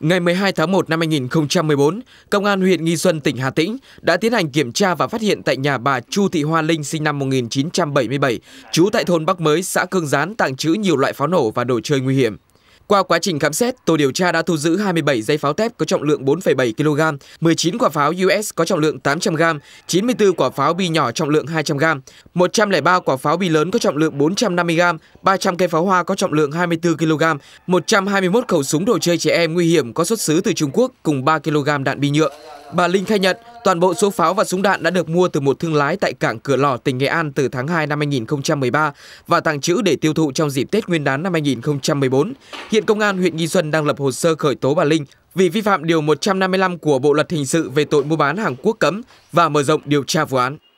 Ngày 12 tháng 1 năm 2014, Công an huyện Nghi Xuân, tỉnh Hà Tĩnh đã tiến hành kiểm tra và phát hiện tại nhà bà Chu Thị Hoa Linh sinh năm 1977, trú tại thôn Bắc Mới, xã Cương Gián tàng trữ nhiều loại pháo nổ và đồ chơi nguy hiểm. Qua quá trình khám xét, tổ điều tra đã thu giữ 27 dây pháo tép có trọng lượng 4,7 kg, 19 quả pháo US có trọng lượng 800 g, 94 quả pháo bi nhỏ trọng lượng 200 g, 103 quả pháo bi lớn có trọng lượng 450 g, 300 cây pháo hoa có trọng lượng 24 kg, 121 khẩu súng đồ chơi trẻ em nguy hiểm có xuất xứ từ Trung Quốc cùng 3 kg đạn bi nhựa. Bà Linh khai nhận Toàn bộ số pháo và súng đạn đã được mua từ một thương lái tại cảng Cửa Lò, tỉnh Nghệ An từ tháng 2 năm 2013 và tàng trữ để tiêu thụ trong dịp Tết Nguyên đán năm 2014. Hiện Công an huyện Nghi Xuân đang lập hồ sơ khởi tố bà Linh vì vi phạm Điều 155 của Bộ Luật Hình sự về tội mua bán hàng quốc cấm và mở rộng điều tra vụ án.